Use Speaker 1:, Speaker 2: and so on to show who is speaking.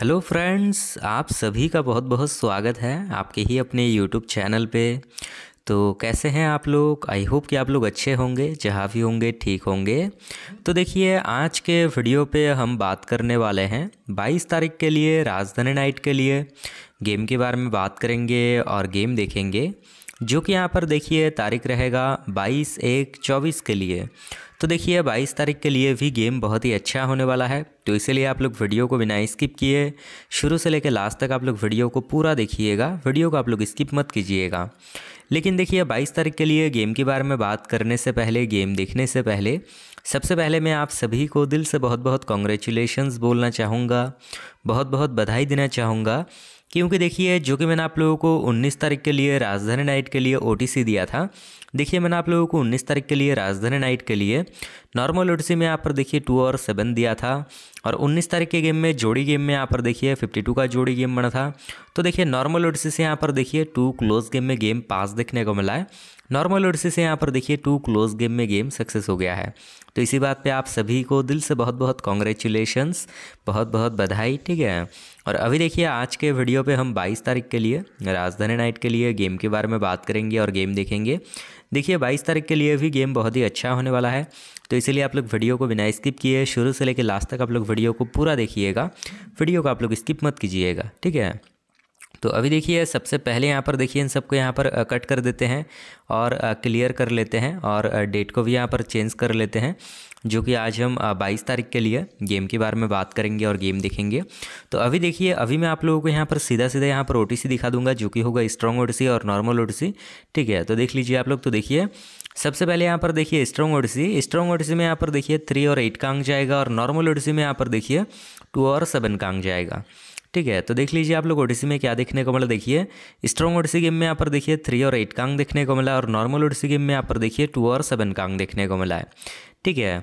Speaker 1: hello friends आप सभी का बहुत बहुत स्वागत है आपके ही अपने यूट्यूब चैनल पे तो कैसे हैं आप लोग आई होप कि आप लोग अच्छे होंगे जहाँ भी होंगे ठीक होंगे तो देखिए आज के वीडियो पे हम बात करने वाले हैं 22 तारीख के लिए राजधानी नाइट के लिए गेम के बारे में बात करेंगे और गेम देखेंगे जो कि यहाँ पर देखिए तारीख रहेगा 22 एक 24 के लिए तो देखिए बाईस तारीख के लिए भी गेम बहुत ही अच्छा होने वाला है तो इसीलिए आप लोग वीडियो को बिना स्किप किए शुरू से लेकर लास्ट तक आप लोग वीडियो को पूरा देखिएगा वीडियो को आप लोग स्किप मत कीजिएगा लेकिन देखिए 22 तारीख के लिए गेम के बारे में बात करने से पहले गेम देखने से पहले सबसे पहले मैं आप सभी को दिल से बहुत बहुत कॉन्ग्रेचुलेशंस बोलना चाहूँगा बहुत बहुत बधाई देना चाहूँगा क्योंकि देखिए जो कि मैंने आप लोगों को 19 तारीख के लिए राजधानी नाइट के लिए ओ दिया था देखिए मैंने आप लोगों को 19 तारीख के लिए राजधानी नाइट के लिए नॉर्मल ओ में यहाँ पर देखिए टू और सेवन दिया था और 19 तारीख के गेम में जोड़ी गेम में यहाँ पर देखिए 52 का जोड़ी गेम बना था तो देखिए नॉर्मल ओ से यहाँ पर देखिए टू क्लोज गेम में गेम पास देखने को मिला है नॉर्मल ओडिसी से यहाँ पर देखिए टू क्लोज गेम में गेम सक्सेस हो गया है तो इसी बात पे आप सभी को दिल से बहुत बहुत कॉन्ग्रेचुलेशंस बहुत बहुत बधाई ठीक है और अभी देखिए आज के वीडियो पे हम 22 तारीख के लिए राजधानी नाइट के लिए गेम के बारे में बात करेंगे और गेम देखेंगे देखिए 22 तारीख के लिए भी गेम बहुत ही अच्छा होने वाला है तो इसीलिए आप लोग वीडियो को बिना स्किप किए शुरू से लेकर लास्ट तक आप लोग वीडियो को पूरा देखिएगा वीडियो को आप लोग स्किप मत कीजिएगा ठीक है तो अभी देखिए सबसे पहले यहाँ पर देखिए इन सबको यहाँ पर कट कर देते हैं और क्लियर कर लेते हैं और डेट को भी यहाँ पर चेंज कर लेते हैं जो कि आज हम 22 तारीख के लिए गेम के बारे में बात करेंगे और गेम देखेंगे तो अभी देखिए अभी मैं आप लोगों को यहाँ पर सीधा सीधा यहाँ पर ओ दिखा दूंगा जो कि होगा स्ट्रॉन्ग ओ और नॉर्मल ओ ठीक है तो देख लीजिए आप लोग तो देखिए सबसे पहले यहाँ पर देखिए स्ट्रॉन्ग ओडिसी स्ट्रॉन्ग ओडिसी में यहाँ पर देखिए थ्री और एट का अंक जाएगा और नॉर्मल ओडिसी में यहाँ पर देखिए टू और सेवन का अंक जाएगा ठीक है तो देख लीजिए आप लोग ओडिसी में क्या देखने को मिला देखिए स्ट्रॉन्ग ओडिसी गेम में यहाँ पर देखिए थ्री और एट कांग देखने को मिला और नॉर्मल ओडिसी गेम में यहाँ पर देखिए टू और सेवन कांग देखने को मिला है ठीक है